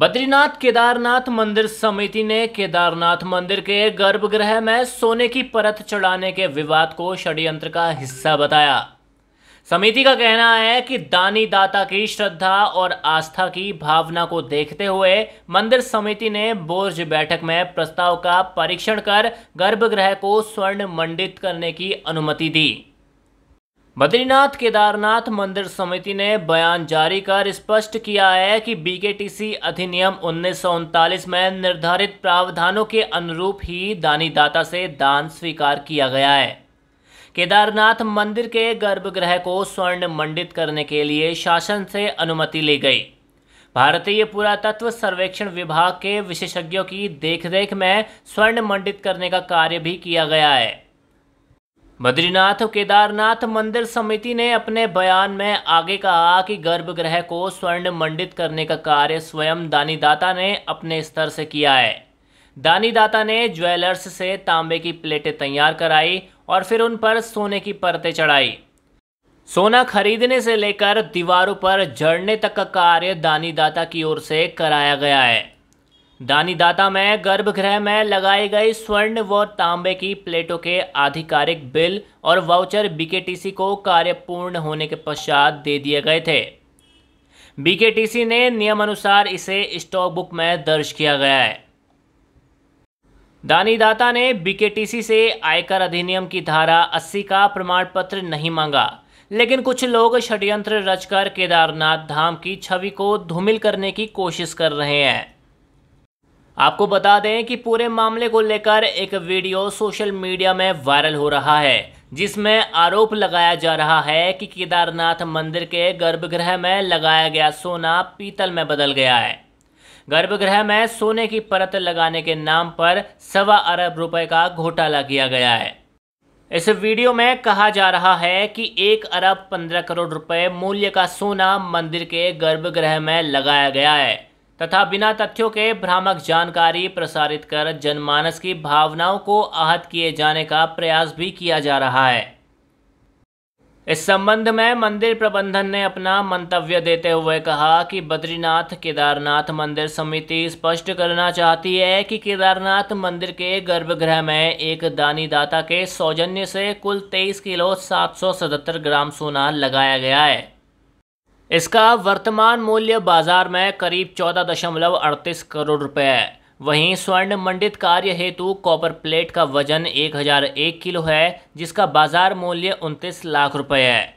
बद्रीनाथ केदारनाथ मंदिर समिति ने केदारनाथ मंदिर के गर्भगृह में सोने की परत चढ़ाने के विवाद को षड्यंत्र का हिस्सा बताया समिति का कहना है कि दानी दाता की श्रद्धा और आस्था की भावना को देखते हुए मंदिर समिति ने बोर्ज बैठक में प्रस्ताव का परीक्षण कर गर्भगृह को स्वर्ण मंडित करने की अनुमति दी बद्रीनाथ केदारनाथ मंदिर समिति ने बयान जारी कर स्पष्ट किया है कि बीकेटीसी अधिनियम उन्नीस में निर्धारित प्रावधानों के अनुरूप ही दानी दाता से दान स्वीकार किया गया है केदारनाथ मंदिर के गर्भगृह को स्वर्ण मंडित करने के लिए शासन से अनुमति ली गई भारतीय पुरातत्व सर्वेक्षण विभाग के विशेषज्ञों की देखरेख में स्वर्ण मंडित करने का कार्य भी किया गया है बद्रीनाथ केदारनाथ मंदिर समिति ने अपने बयान में आगे कहा कि गर्भगृह को स्वर्ण मंडित करने का कार्य स्वयं दानीदाता ने अपने स्तर से किया है दानीदाता ने ज्वेलर्स से तांबे की प्लेटें तैयार कराई और फिर उन पर सोने की परतें चढ़ाई सोना खरीदने से लेकर दीवारों पर जड़ने तक का कार्य दानीदाता की ओर से कराया गया है दानीदाता में गर्भगृह में लगाई गई स्वर्ण व तांबे की प्लेटों के आधिकारिक बिल और वाउचर बीकेटीसी को कार्य पूर्ण होने के पश्चात दे दिए गए थे बीकेटीसी ने नियमानुसार इसे स्टॉक बुक में दर्ज किया गया है दानीदाता ने बीकेटीसी से आयकर अधिनियम की धारा 80 का प्रमाण पत्र नहीं मांगा लेकिन कुछ लोग षडयंत्र रचकर केदारनाथ धाम की छवि को धूमिल करने की कोशिश कर रहे हैं आपको बता दें कि पूरे मामले को लेकर एक वीडियो सोशल मीडिया में वायरल हो रहा है जिसमें आरोप लगाया जा रहा है कि केदारनाथ मंदिर के गर्भगृह में लगाया गया सोना पीतल में बदल गया है गर्भगृह में सोने की परत लगाने के नाम पर सवा अरब रुपए का घोटाला किया गया है इस वीडियो में कहा जा रहा है कि एक अरब पंद्रह करोड़ रुपए मूल्य का सोना मंदिर के गर्भगृह में लगाया गया है तथा बिना तथ्यों के भ्रामक जानकारी प्रसारित कर जनमानस की भावनाओं को आहत किए जाने का प्रयास भी किया जा रहा है इस संबंध में मंदिर प्रबंधन ने अपना मंतव्य देते हुए कहा कि बद्रीनाथ केदारनाथ मंदिर समिति स्पष्ट करना चाहती है कि केदारनाथ मंदिर के गर्भगृह में एक दानी दाता के सौजन्य से कुल 23 किलो 777 ग्राम सोना लगाया गया है इसका वर्तमान मूल्य बाजार में करीब चौदह दशमलव अड़तीस करोड़ रुपए है वहीं स्वर्ण मंडित कार्य हेतु कॉपर प्लेट का वजन 1001 किलो है जिसका बाजार मूल्य उनतीस लाख रुपए है